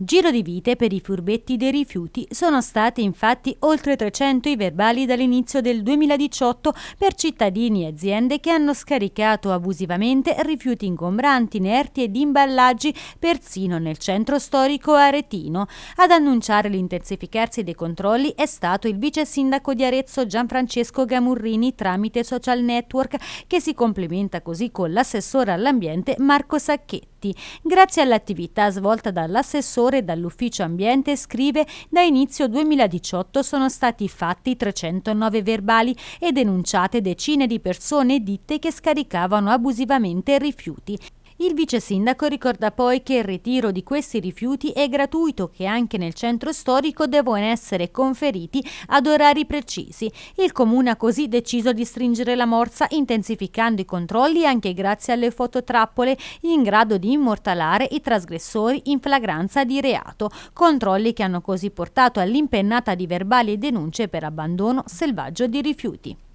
Giro di vite per i furbetti dei rifiuti. Sono stati infatti oltre 300 i verbali dall'inizio del 2018 per cittadini e aziende che hanno scaricato abusivamente rifiuti ingombranti, inerti ed imballaggi persino nel centro storico aretino. Ad annunciare l'intensificarsi dei controlli è stato il vice sindaco di Arezzo Gianfrancesco Gamurrini tramite social network che si complementa così con l'assessore all'ambiente Marco Sacchetti diritti. Grazie all'attività svolta dall'assessore e dall'ufficio ambiente, scrive, da inizio 2018 sono stati fatti 309 verbali e denunciate decine di persone e ditte che scaricavano abusivamente rifiuti. Il vice sindaco ricorda poi che il ritiro di questi rifiuti è gratuito, che anche nel centro storico devono essere conferiti ad orari precisi. Il comune ha così deciso di stringere la morsa intensificando i controlli anche grazie alle fototrappole in grado di immortalare i trasgressori in flagranza di reato, controlli che hanno così portato all'impennata di verbali e denunce per abbandono selvaggio di rifiuti.